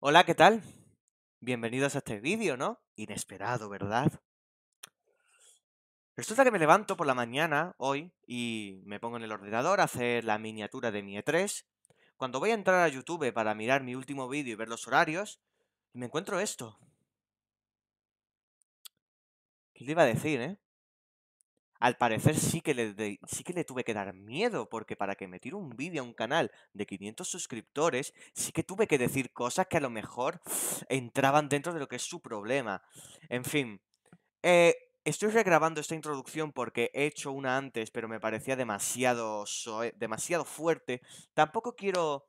Hola, ¿qué tal? Bienvenidos a este vídeo, ¿no? Inesperado, ¿verdad? Resulta que me levanto por la mañana hoy y me pongo en el ordenador a hacer la miniatura de mi E3. Cuando voy a entrar a YouTube para mirar mi último vídeo y ver los horarios, me encuentro esto. ¿Qué le iba a decir, eh? al parecer sí que, le sí que le tuve que dar miedo, porque para que me tire un vídeo a un canal de 500 suscriptores, sí que tuve que decir cosas que a lo mejor entraban dentro de lo que es su problema. En fin, eh, estoy regrabando esta introducción porque he hecho una antes, pero me parecía demasiado, demasiado fuerte. Tampoco quiero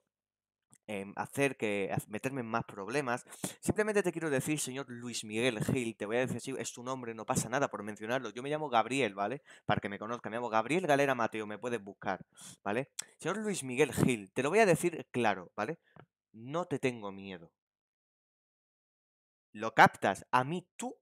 Em, hacer que meterme en más problemas. Simplemente te quiero decir, señor Luis Miguel Gil, te voy a decir, es tu nombre, no pasa nada por mencionarlo. Yo me llamo Gabriel, ¿vale? Para que me conozca, me llamo Gabriel Galera Mateo, me puedes buscar, ¿vale? Señor Luis Miguel Gil, te lo voy a decir claro, ¿vale? No te tengo miedo. ¿Lo captas? A mí tú,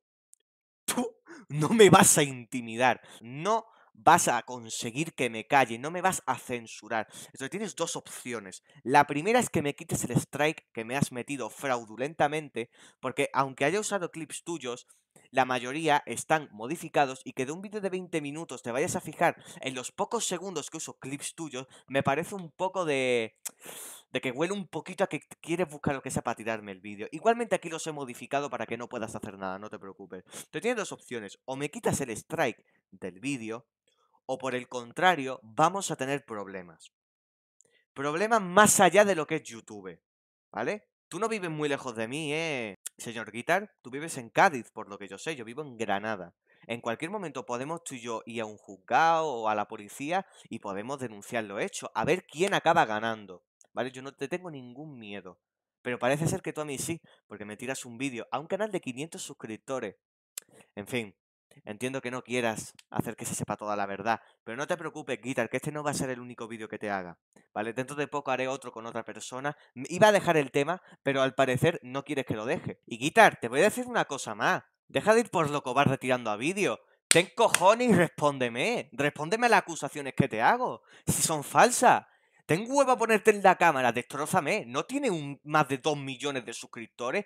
tú no me vas a intimidar. No vas a conseguir que me calle, no me vas a censurar. Entonces tienes dos opciones. La primera es que me quites el strike que me has metido fraudulentamente, porque aunque haya usado clips tuyos, la mayoría están modificados y que de un vídeo de 20 minutos te vayas a fijar en los pocos segundos que uso clips tuyos, me parece un poco de... de que huele un poquito a que quieres buscar lo que sea para tirarme el vídeo. Igualmente aquí los he modificado para que no puedas hacer nada, no te preocupes. Te tienes dos opciones, o me quitas el strike del vídeo, o por el contrario, vamos a tener problemas. Problemas más allá de lo que es YouTube, ¿vale? Tú no vives muy lejos de mí, ¿eh? Señor Guitar, tú vives en Cádiz, por lo que yo sé, yo vivo en Granada. En cualquier momento podemos tú y yo ir a un juzgado o a la policía y podemos denunciar lo hecho. a ver quién acaba ganando, ¿vale? Yo no te tengo ningún miedo. Pero parece ser que tú a mí sí, porque me tiras un vídeo a un canal de 500 suscriptores. En fin, Entiendo que no quieras hacer que se sepa toda la verdad, pero no te preocupes, Guitar, que este no va a ser el único vídeo que te haga, ¿vale? Dentro de poco haré otro con otra persona. Iba a dejar el tema, pero al parecer no quieres que lo deje. Y Guitar, te voy a decir una cosa más. Deja de ir por loco, cobarde retirando a vídeo. Ten cojones y respóndeme. Respóndeme a las acusaciones que te hago, si son falsas. Ten huevo a ponerte en la cámara, destrozame. No tiene un, más de 2 millones de suscriptores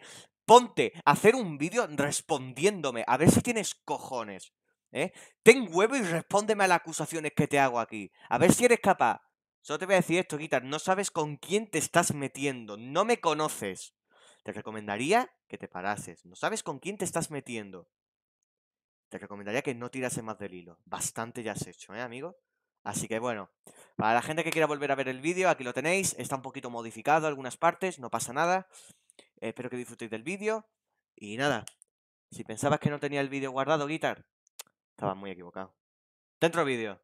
ponte hacer un vídeo respondiéndome, a ver si tienes cojones. ¿eh? Ten huevo y respóndeme a las acusaciones que te hago aquí. A ver si eres capaz. Solo te voy a decir esto, Guitar, no sabes con quién te estás metiendo, no me conoces. Te recomendaría que te parases, no sabes con quién te estás metiendo. Te recomendaría que no tirase más del hilo. Bastante ya has hecho, ¿eh, amigo? Así que bueno, para la gente que quiera volver a ver el vídeo, aquí lo tenéis, está un poquito modificado algunas partes, no pasa nada. Espero que disfrutéis del vídeo. Y nada, si pensabas que no tenía el vídeo guardado, Guitar, estabas muy equivocado. Dentro vídeo.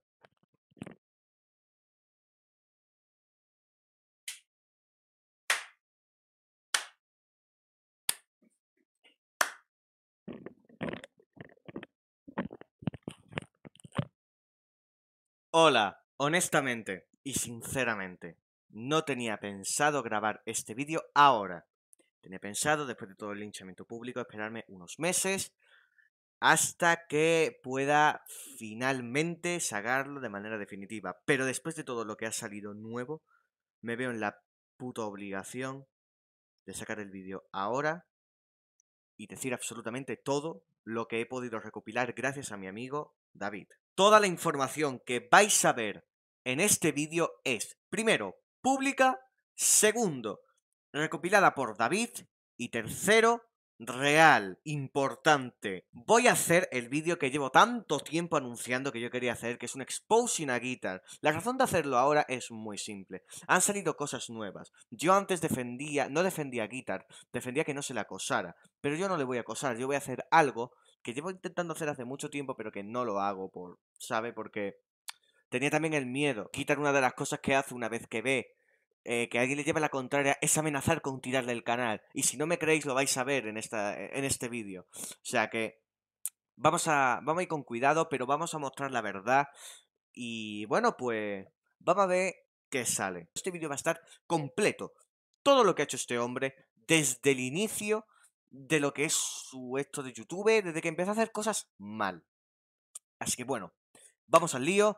Hola, honestamente y sinceramente, no tenía pensado grabar este vídeo ahora. Tené pensado, después de todo el linchamiento público, esperarme unos meses hasta que pueda finalmente sacarlo de manera definitiva. Pero después de todo lo que ha salido nuevo, me veo en la puta obligación de sacar el vídeo ahora y decir absolutamente todo lo que he podido recopilar gracias a mi amigo David. Toda la información que vais a ver en este vídeo es, primero, pública, segundo, recopilada por David. Y tercero, real, importante. Voy a hacer el vídeo que llevo tanto tiempo anunciando que yo quería hacer, que es un exposing a guitar. La razón de hacerlo ahora es muy simple. Han salido cosas nuevas. Yo antes defendía, no defendía a guitar, defendía que no se le acosara. Pero yo no le voy a acosar, yo voy a hacer algo que llevo intentando hacer hace mucho tiempo, pero que no lo hago por, ¿sabe? Porque tenía también el miedo. Guitar una de las cosas que hace una vez que ve eh, que alguien le lleve la contraria es amenazar con tirarle el canal. Y si no me creéis, lo vais a ver en, esta, e, en este vídeo. O sea que vamos a, vamos a ir con cuidado, pero vamos a mostrar la verdad. Y bueno, pues vamos a ver qué sale. Este vídeo va a estar completo. Todo lo que ha hecho este hombre desde el inicio de lo que es su esto de YouTube, desde que empezó a hacer cosas mal. Así que bueno, vamos al lío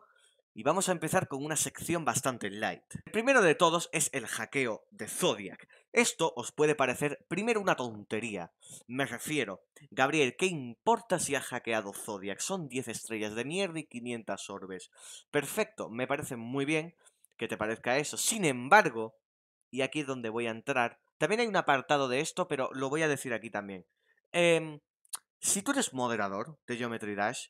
y vamos a empezar con una sección bastante light. El primero de todos es el hackeo de Zodiac. Esto os puede parecer primero una tontería. Me refiero, Gabriel, ¿qué importa si ha hackeado Zodiac? Son 10 estrellas de mierda y 500 orbes. Perfecto, me parece muy bien que te parezca eso. Sin embargo, y aquí es donde voy a entrar, también hay un apartado de esto, pero lo voy a decir aquí también. Em, si tú eres moderador de Geometry Dash,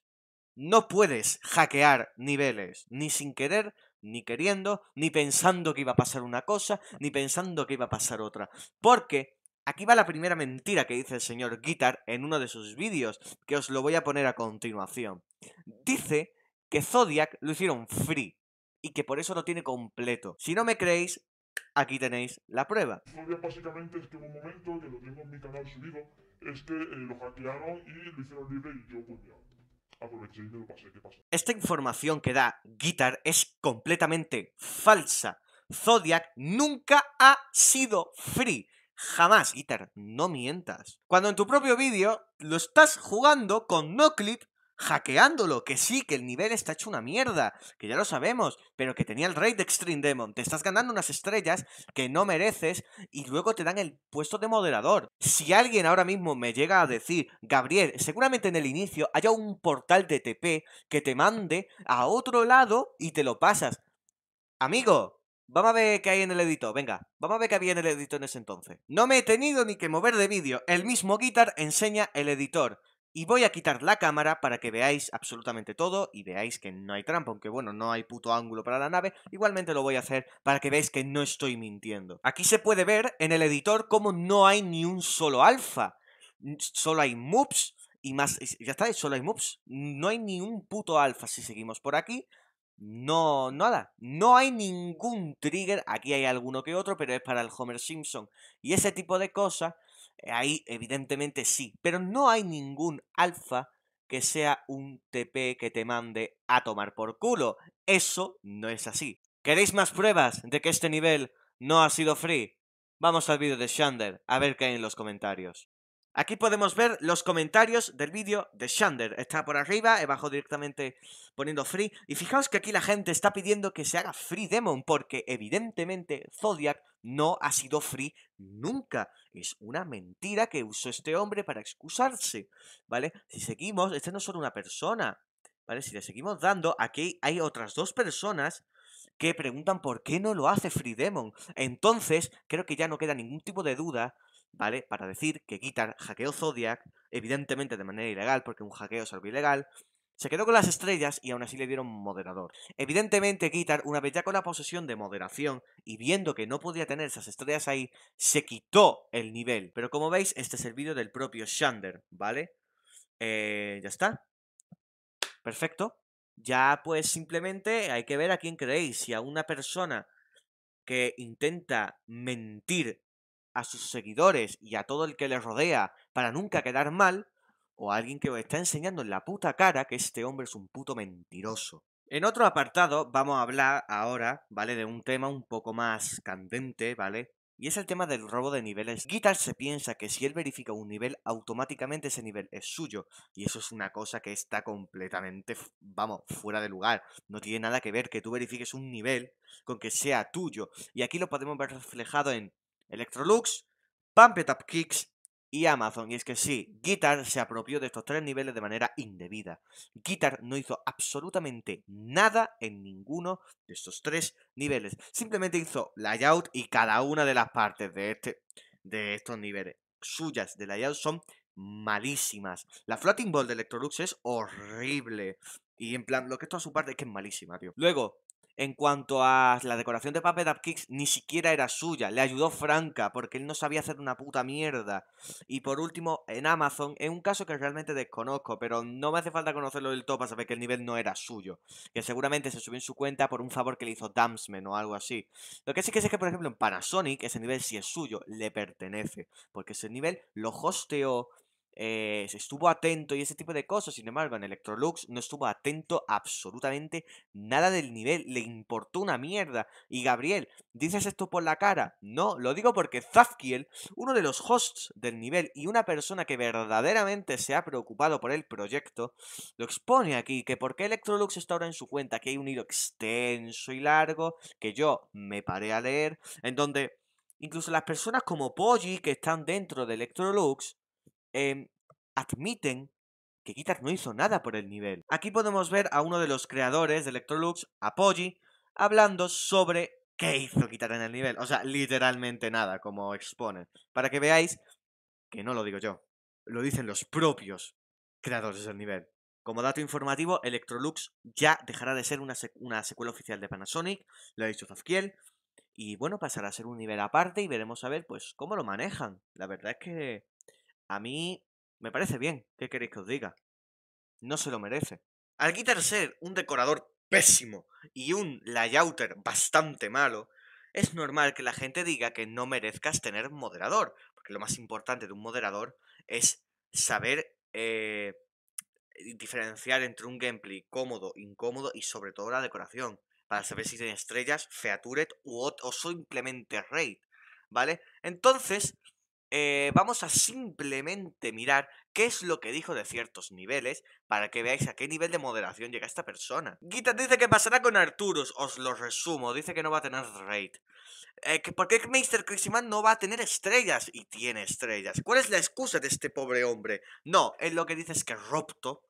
no puedes hackear niveles, ni sin querer, ni queriendo, ni pensando que iba a pasar una cosa, ni pensando que iba a pasar otra. Porque aquí va la primera mentira que dice el señor Guitar en uno de sus vídeos, que os lo voy a poner a continuación. Dice que Zodiac lo hicieron free y que por eso lo tiene completo. Si no me creéis, aquí tenéis la prueba. Pues básicamente es que un momento que lo tengo en mi canal subido, es que eh, lo hackearon y lo hicieron libre y yo pues, esta información que da Guitar es completamente falsa. Zodiac nunca ha sido free. Jamás, Guitar, no mientas. Cuando en tu propio vídeo lo estás jugando con no clip hackeándolo, que sí, que el nivel está hecho una mierda, que ya lo sabemos, pero que tenía el raid de Extreme Demon, te estás ganando unas estrellas que no mereces y luego te dan el puesto de moderador. Si alguien ahora mismo me llega a decir, Gabriel, seguramente en el inicio haya un portal de TP que te mande a otro lado y te lo pasas. Amigo, Vamos a ver qué hay en el editor, venga. Vamos a ver qué había en el editor en ese entonces. No me he tenido ni que mover de vídeo. El mismo Guitar enseña el editor. Y voy a quitar la cámara para que veáis absolutamente todo y veáis que no hay trampa, aunque bueno, no hay puto ángulo para la nave. Igualmente lo voy a hacer para que veáis que no estoy mintiendo. Aquí se puede ver en el editor cómo no hay ni un solo alfa. Solo hay mops y más... Ya está, solo hay moves. No hay ni un puto alfa si seguimos por aquí. No, nada. No hay ningún trigger. Aquí hay alguno que otro, pero es para el Homer Simpson. Y ese tipo de cosas Ahí evidentemente sí, pero no hay ningún alfa que sea un TP que te mande a tomar por culo. Eso no es así. ¿Queréis más pruebas de que este nivel no ha sido free? Vamos al vídeo de Shander a ver qué hay en los comentarios. Aquí podemos ver los comentarios del vídeo de Shander. Está por arriba, eh, bajo directamente poniendo free. Y fijaos que aquí la gente está pidiendo que se haga free demon porque evidentemente Zodiac no ha sido free nunca. Es una mentira que usó este hombre para excusarse, ¿vale? Si seguimos, este no es solo una persona, ¿vale? Si le seguimos dando, aquí hay otras dos personas que preguntan por qué no lo hace Free Demon. Entonces, creo que ya no queda ningún tipo de duda, ¿vale? Para decir que quitan hackeo Zodiac, evidentemente de manera ilegal, porque un hackeo es algo ilegal, se quedó con las estrellas y aún así le dieron moderador. Evidentemente, Guitar, una vez ya con la posesión de moderación y viendo que no podía tener esas estrellas ahí, se quitó el nivel. Pero como veis, este es el vídeo del propio Shander, ¿vale? Eh, ya está. Perfecto. Ya pues simplemente hay que ver a quién creéis. Si a una persona que intenta mentir a sus seguidores y a todo el que le rodea para nunca quedar mal, o alguien que os está enseñando en la puta cara que este hombre es un puto mentiroso. En otro apartado vamos a hablar ahora, ¿vale? De un tema un poco más candente, ¿vale? Y es el tema del robo de niveles. Guitar se piensa que si él verifica un nivel, automáticamente ese nivel es suyo. Y eso es una cosa que está completamente, vamos, fuera de lugar. No tiene nada que ver que tú verifiques un nivel con que sea tuyo. Y aquí lo podemos ver reflejado en Electrolux, Pump It Up Kicks y Amazon. Y es que sí, Guitar se apropió de estos tres niveles de manera indebida. Guitar no hizo absolutamente nada en ninguno de estos tres niveles. Simplemente hizo layout y cada una de las partes de, este, de estos niveles suyas de layout son malísimas. La Floating Ball de Electrolux es horrible. Y en plan, lo que esto a su parte es que es malísima, tío. Luego, en cuanto a la decoración de Puppet Up Kicks, ni siquiera era suya. Le ayudó Franca, porque él no sabía hacer una puta mierda. Y por último, en Amazon, es un caso que realmente desconozco, pero no me hace falta conocerlo del todo para saber que el nivel no era suyo. Que seguramente se subió en su cuenta por un favor que le hizo Damsman o algo así. Lo que sí que sé es que, por ejemplo, en Panasonic, ese nivel sí es suyo, le pertenece. Porque ese nivel lo hosteó eh, estuvo atento y ese tipo de cosas. Sin embargo, en Electrolux no estuvo atento absolutamente nada del nivel. Le importó una mierda. Y Gabriel, ¿dices esto por la cara? No, lo digo porque Zafkiel, uno de los hosts del nivel y una persona que verdaderamente se ha preocupado por el proyecto, lo expone aquí, que por qué Electrolux está ahora en su cuenta, que hay un hilo extenso y largo, que yo me paré a leer, en donde... Incluso las personas como Poggi, que están dentro de Electrolux, Em, admiten que Guitar no hizo nada por el nivel. Aquí podemos ver a uno de los creadores de Electrolux, Apoji, hablando sobre qué hizo Guitar en el nivel. O sea, literalmente nada, como exponen. Para que veáis que no lo digo yo, lo dicen los propios creadores del nivel. Como dato informativo, Electrolux ya dejará de ser una, secuela oficial de Panasonic, lo ha dicho Zafkiel y bueno, pasará a ser un nivel aparte y veremos a ver pues cómo lo manejan. La verdad es que a mí me parece bien. ¿Qué queréis que os diga? No se lo merece. Al quitar ser un decorador pésimo y un layouter bastante malo, es normal que la gente diga que no merezcas tener moderador, porque lo más importante de un moderador es saber eh, diferenciar entre un gameplay cómodo, incómodo y sobre todo la decoración, para saber si tiene estrellas, featuret o simplemente raid, ¿vale? Entonces, eh, vamos a simplemente mirar qué es lo que dijo de ciertos niveles para que veáis a qué nivel de moderación llega esta persona. guita dice que pasará con Arturus, os lo resumo, dice que no va a tener raid. Eh, ¿Por qué Meister Crisiman no va a tener estrellas? Y tiene estrellas. ¿Cuál es la excusa de este pobre hombre? No, él lo que dice es que Ropto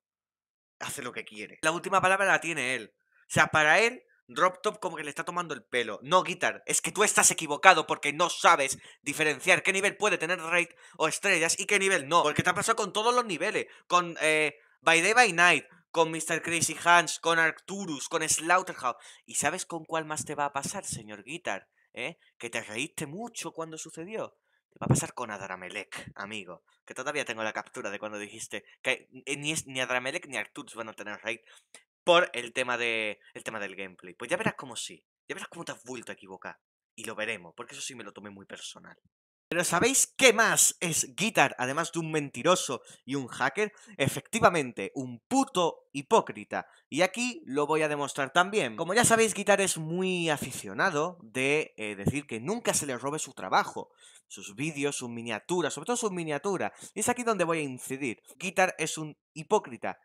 hace lo que quiere. La última palabra la tiene él. O sea, para él, Drop Top como que le está tomando el pelo. No, Guitar, es que tú estás equivocado porque no sabes diferenciar qué nivel puede tener raid o estrellas y qué nivel no. Porque te ha pasado con todos los niveles. Con eh, By Day by Night, con Mr. Crazy Hans, con Arcturus, con Slaughterhouse. ¿Y sabes con cuál más te va a pasar, señor Guitar? ¿Eh? Que te reíste mucho cuando sucedió. Te va a pasar con Adramelec, amigo. Que todavía tengo la captura de cuando dijiste que eh, ni, ni Adramelec ni Arcturus van a tener raid por el tema, de, el tema del gameplay. Pues ya verás cómo sí, ya verás cómo te has vuelto a equivocar. Y lo veremos, porque eso sí me lo tomé muy personal. Pero ¿sabéis qué más es Guitar, además de un mentiroso y un hacker? Efectivamente, un puto hipócrita. Y aquí lo voy a demostrar también. Como ya sabéis, Guitar es muy aficionado de eh, decir que nunca se le robe su trabajo, sus vídeos, sus miniaturas, sobre todo sus miniaturas. Y es aquí donde voy a incidir. Guitar es un hipócrita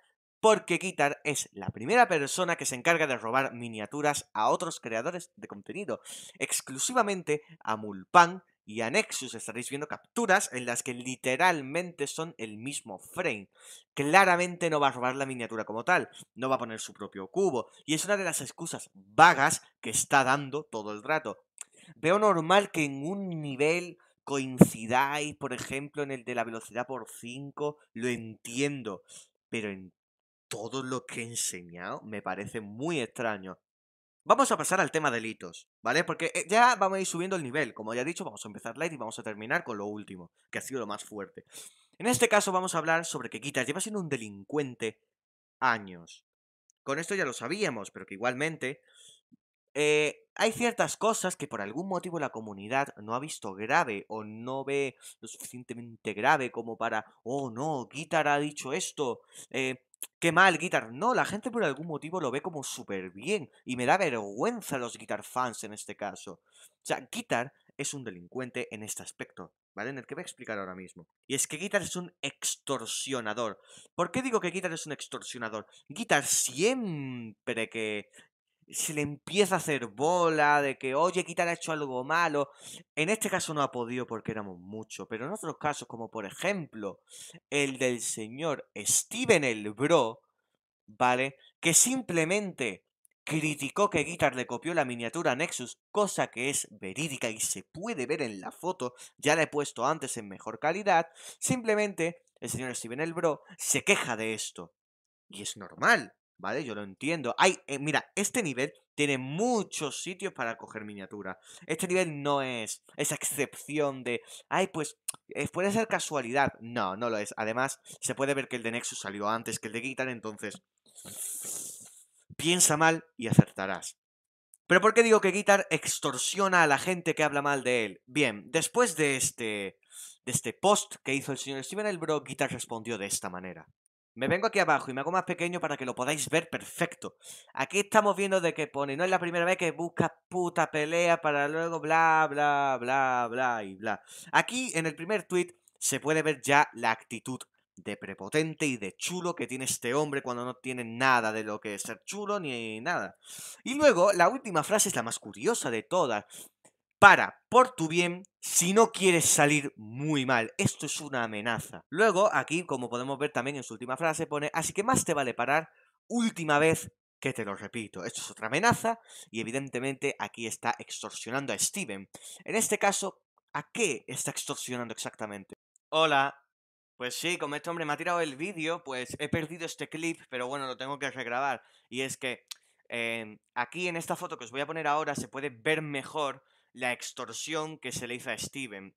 porque Guitar es la primera persona que se encarga de robar miniaturas a otros creadores de contenido, exclusivamente a Mulpan y a Nexus. Estaréis viendo capturas en las que literalmente son el mismo frame. Claramente no va a robar la miniatura como tal, no va a poner su propio cubo, y es una de las excusas vagas que está dando todo el rato. Veo normal que en un nivel coincidáis, por ejemplo, en el de la velocidad por 5, lo entiendo, pero en todo lo que he enseñado me parece muy extraño. Vamos a pasar al tema delitos, ¿vale? Porque eh, ya vamos a ir subiendo el nivel. Como ya he dicho, vamos a empezar light y vamos a terminar con lo último, que ha sido lo más fuerte. En este caso vamos a hablar sobre que Guitar lleva siendo un delincuente años. Con esto ya lo sabíamos, pero que igualmente eh, hay ciertas cosas que por algún motivo la comunidad no ha visto grave o no ve lo suficientemente grave como para, oh no, Guitar ha dicho esto, eh, Qué mal, Guitar. No, la gente por algún motivo lo ve como súper bien. Y me da vergüenza los Guitar fans en este caso. O sea, Guitar es un delincuente en este aspecto, ¿vale? En el que voy a explicar ahora mismo. Y es que Guitar es un extorsionador. ¿Por qué digo que Guitar es un extorsionador? Guitar siempre que se le empieza a hacer bola de que, oye, Guitar ha hecho algo malo. En este caso no ha podido porque éramos muchos, pero en otros casos, como por ejemplo el del señor Steven el ¿vale? Que simplemente criticó que Guitar le copió la miniatura Nexus, cosa que es verídica y se puede ver en la foto, ya la he puesto antes en mejor calidad, simplemente el señor Steven el se queja de esto. Y es normal, ¿vale? Yo lo entiendo. Hay, eh, mira, este nivel tiene muchos sitios para coger miniatura. Este nivel no es esa excepción de, ay, pues eh, puede ser casualidad. No, no lo es. Además, se puede ver que el de Nexus salió antes que el de Guitar, entonces piensa mal y acertarás. Pero ¿por qué digo que Guitar extorsiona a la gente que habla mal de él? Bien, después de este, de este post que hizo el señor Steven Elbro, Guitar respondió de esta manera. Me vengo aquí abajo y me hago más pequeño para que lo podáis ver perfecto. Aquí estamos viendo de que pone. No es la primera vez que busca puta pelea para luego bla, bla, bla, bla y bla. Aquí, en el primer tweet, se puede ver ya la actitud de prepotente y de chulo que tiene este hombre cuando no tiene nada de lo que es ser chulo ni nada. Y luego, la última frase es la más curiosa de todas. Para, por tu bien si no quieres salir muy mal. Esto es una amenaza. Luego, aquí, como podemos ver también en su última frase, pone, así que más te vale parar última vez que te lo repito, esto es otra amenaza y evidentemente aquí está extorsionando a Steven. En este caso, ¿a qué está extorsionando exactamente? Hola, pues sí, como este hombre me ha tirado el vídeo, pues he perdido este clip, pero bueno, lo tengo que regrabar. Y es que em, aquí en esta foto que os voy a poner ahora se puede ver mejor la extorsión que se le hizo a Steven,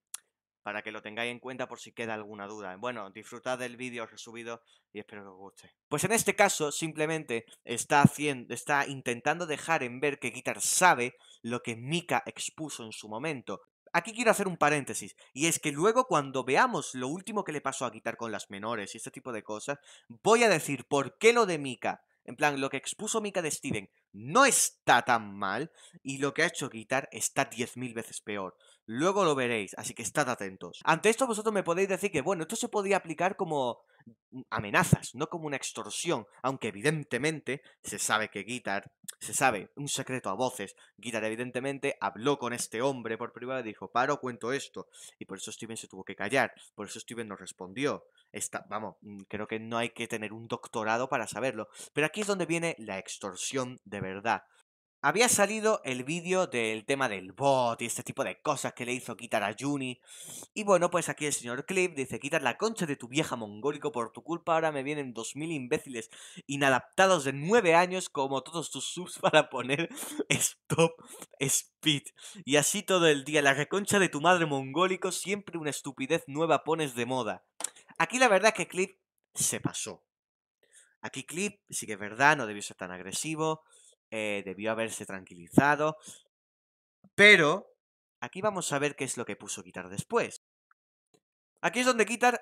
para que lo tengáis en cuenta por si queda alguna duda. Bueno, disfrutad del vídeo resubido y espero que os guste. Pues en este caso, simplemente está, haciendo, está intentando dejar en ver que Guitar sabe lo que Mika expuso en su momento. Aquí quiero hacer un paréntesis, y es que luego cuando veamos lo último que le pasó a Guitar con las menores y este tipo de cosas, voy a decir por qué lo de Mika, en plan, lo que expuso Mika de Steven no está tan mal y lo que ha hecho Guitar está 10.000 veces peor. Luego lo veréis, así que estad atentos. Ante esto vosotros me podéis decir que, bueno, esto se podía aplicar como amenazas, no como una extorsión, aunque evidentemente se sabe que Guitar, se sabe, un secreto a voces, Guitar evidentemente habló con este hombre por privado y dijo, paro, cuento esto, y por eso Steven se tuvo que callar, por eso Steven no respondió, vamos, mm, creo que no hay que tener un doctorado para saberlo. Pero aquí es donde viene la extorsión de verdad. Había salido el vídeo del tema del bot y este tipo de cosas que le hizo quitar a Juni. Y bueno, pues aquí el señor Clip dice, quitar la concha de tu vieja mongólico por tu culpa, ahora me vienen 2.000 imbéciles inadaptados de 9 años como todos tus subs para poner stop speed. Y así todo el día, la reconcha de tu madre mongólico, siempre una estupidez nueva pones de moda. Aquí la verdad es que Clip se pasó. Aquí Clip sí que es verdad, no debió ser tan agresivo, eh, debió haberse tranquilizado. Pero aquí vamos a ver qué es lo que puso Guitar después. Aquí es donde Guitar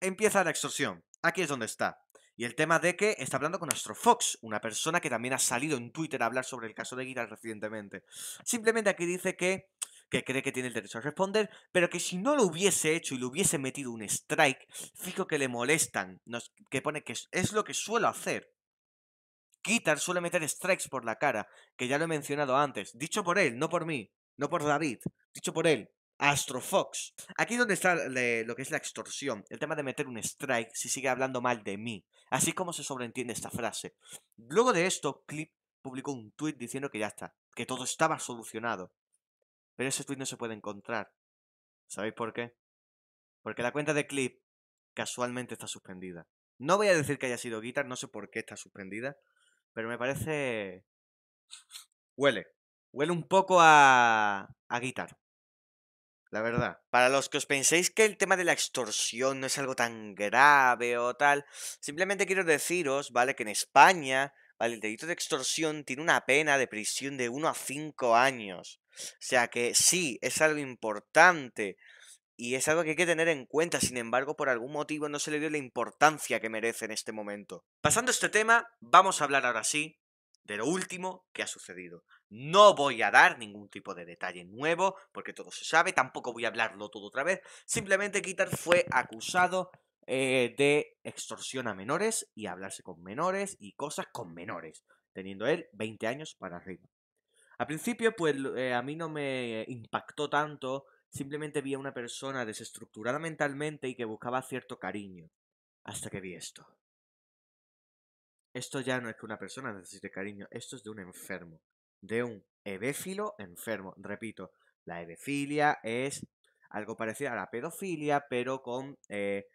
empieza la extorsión. Aquí es donde está. Y el tema de que está hablando con Astrofox, una persona que también ha salido en Twitter a hablar sobre el caso de Guitar recientemente. Simplemente aquí dice que que cree que tiene el derecho a responder, pero que si no lo hubiese hecho y le hubiese metido un strike, fijo que le molestan, que pone que es, lo que suelo hacer. Kitar suele meter strikes por la cara, que ya lo he mencionado antes, dicho por él, no por mí, no por David, dicho por él. Astrofox. Aquí es donde está lo que es la extorsión, el tema de meter un strike si sigue hablando mal de mí. Así como se sobreentiende esta frase. Luego de esto, Clip publicó un tweet diciendo que ya está, que todo estaba solucionado. Pero ese tweet no se puede encontrar. ¿Sabéis por qué? Porque la cuenta de Clip casualmente está suspendida. No voy a decir que haya sido Guitar, no sé por qué está suspendida, pero me parece... Huele. Huele un poco a... a Guitar. La verdad. Para los que os penséis que el tema de la extorsión no es algo tan grave o tal, simplemente quiero deciros, ¿vale? Que en España, ¿vale? El delito de extorsión tiene una pena de prisión de 1 a 5 años. O sea que sí, es algo importante y es algo que hay que tener en cuenta, sin embargo, por algún motivo no se le dio la importancia que merece en este momento. Pasando este tema, vamos a hablar ahora sí de lo último que ha sucedido. No voy a dar ningún tipo de detalle nuevo, porque todo se sabe, tampoco voy a hablarlo todo otra vez. Simplemente Kitar fue acusado eh, de extorsión a menores y hablarse con menores y cosas con menores, teniendo él 20 años para arriba. Al principio, pues eh, a mí no me impactó tanto, simplemente vi a una persona desestructurada mentalmente y que buscaba cierto cariño, hasta que vi esto. Esto ya no es que una persona necesite cariño, esto es de un enfermo, de un ebéfilo enfermo. Repito, la hebéfilia es algo parecido a la pedofilia, pero con, eh,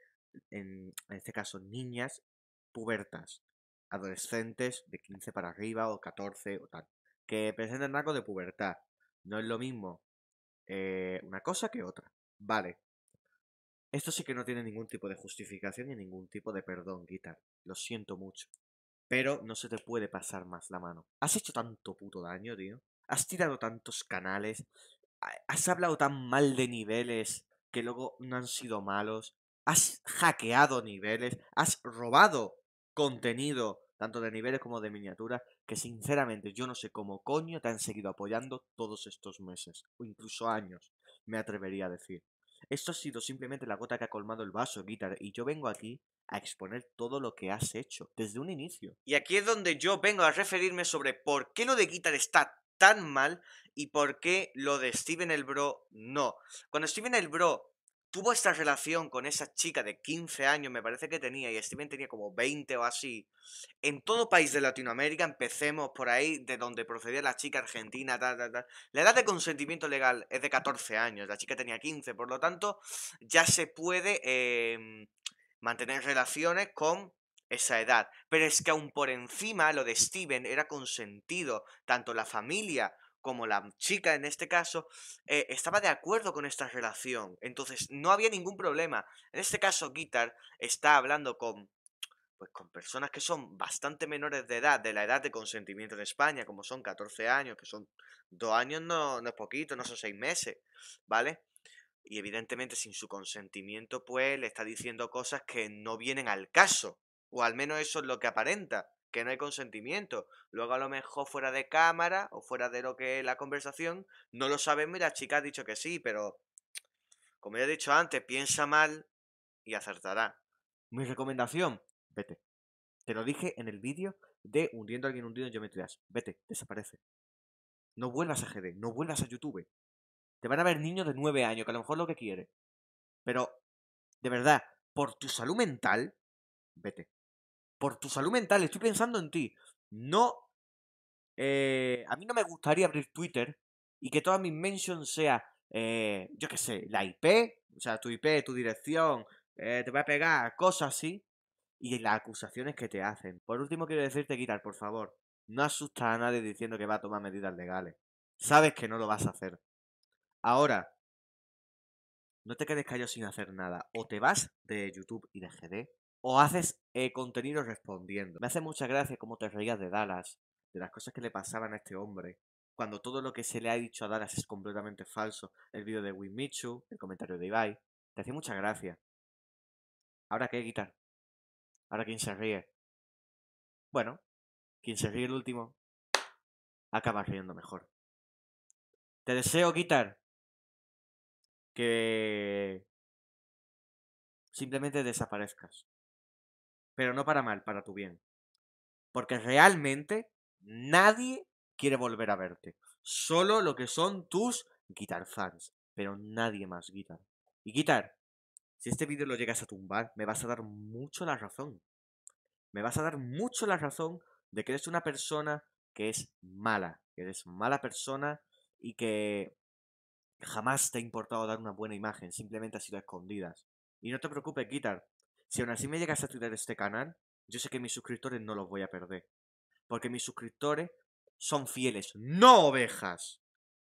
en, en este caso, niñas pubertas, adolescentes de 15 para arriba o 14 o tal que presentan algo de pubertad. No es lo mismo eh, una cosa que otra. Vale. Esto sí que no tiene ningún tipo de justificación ...y ningún tipo de perdón, Guitar. Lo siento mucho. Pero no se te puede pasar más la mano. Has hecho tanto puto daño, tío. Has tirado tantos canales. Has hablado tan mal de niveles que luego no han sido malos. Has hackeado niveles. Has robado contenido, tanto de niveles como de miniaturas que sinceramente yo no sé cómo coño te han seguido apoyando todos estos meses, o incluso años, me atrevería a decir. Esto ha sido simplemente la gota que ha colmado el vaso, Guitar, y yo vengo aquí a exponer todo lo que has hecho desde un inicio. Y aquí es donde yo vengo a referirme sobre por qué lo de Guitar está tan mal y por qué lo de Steven el Bro no. Cuando Steven el Bro tuvo esta relación con esa chica de 15 años, me parece que tenía, y Steven tenía como 20 o así, en todo país de Latinoamérica, empecemos por ahí, de donde procedía la chica argentina, La edad de consentimiento legal es de 14 años, la chica tenía 15, por lo tanto, ya se puede em, mantener relaciones con esa edad. Pero es que aún por encima lo de Steven era consentido, tanto la familia como la chica en este caso, eh, estaba de acuerdo con esta relación. Entonces no había ningún problema. En este caso, Guitar está hablando con pues con personas que son bastante menores de edad, de la edad de consentimiento en España, como son 14 años, que son dos años no, no es poquito, no son seis meses, ¿vale? Y evidentemente sin su consentimiento, pues le está diciendo cosas que no vienen al caso, o al menos eso es lo que aparenta que no hay consentimiento. Luego a lo mejor fuera de cámara o fuera de lo que es la conversación, no lo sabemos mira, la chica ha dicho que sí, pero como ya he dicho antes, piensa mal y acertará. Mi recomendación, vete. Te lo dije en el vídeo de hundiendo a alguien hundido en geometrías. Vete, desaparece. No vuelvas a GD, no vuelvas a YouTube. Te van a ver niños de 9 años, que a lo mejor lo que quiere. Pero, de verdad, por tu salud mental, vete por tu salud mental, estoy pensando en ti. No, eh, a mí no me gustaría abrir Twitter y que todas mi mentions sea, eh, yo qué sé, la IP, o sea, tu IP, tu dirección, eh, te va a pegar, cosas así, y las acusaciones que te hacen. Por último, quiero decirte, quitar, por favor, no asustas a nadie diciendo que va a tomar medidas legales. Sabes que no lo vas a hacer. Ahora, no te quedes callado sin hacer nada. O te vas de YouTube y de GD, o haces eh, contenido respondiendo. Me hace mucha gracia cómo te reías de Dallas, de las cosas que le pasaban a este hombre, cuando todo lo que se le ha dicho a Dallas es completamente falso. El vídeo de Win el comentario de Ibai, te hacía mucha gracia. Ahora qué quitar. Ahora quién se ríe. Bueno, quien se ríe el último acaba riendo mejor. Te deseo quitar que simplemente desaparezcas pero no para mal, para tu bien. Porque realmente nadie quiere volver a verte. Solo lo que son tus guitar fans, pero nadie más guitar. Y guitar, si este vídeo lo llegas a tumbar, me vas a dar mucho la razón. Me vas a dar mucho la razón de que eres una persona que es mala, que eres mala persona y que jamás te ha importado dar una buena imagen, simplemente ha sido escondidas. Y no te preocupes, Guitar, si aún así me llegas a tirar este canal, yo sé que mis suscriptores no los voy a perder. Porque mis suscriptores son fieles, no ovejas.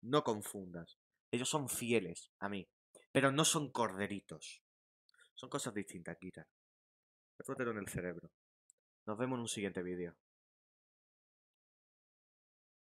No confundas. Ellos son fieles a mí, pero no son corderitos. Son cosas distintas, quita Rótelo en el cerebro. Nos vemos en un siguiente vídeo.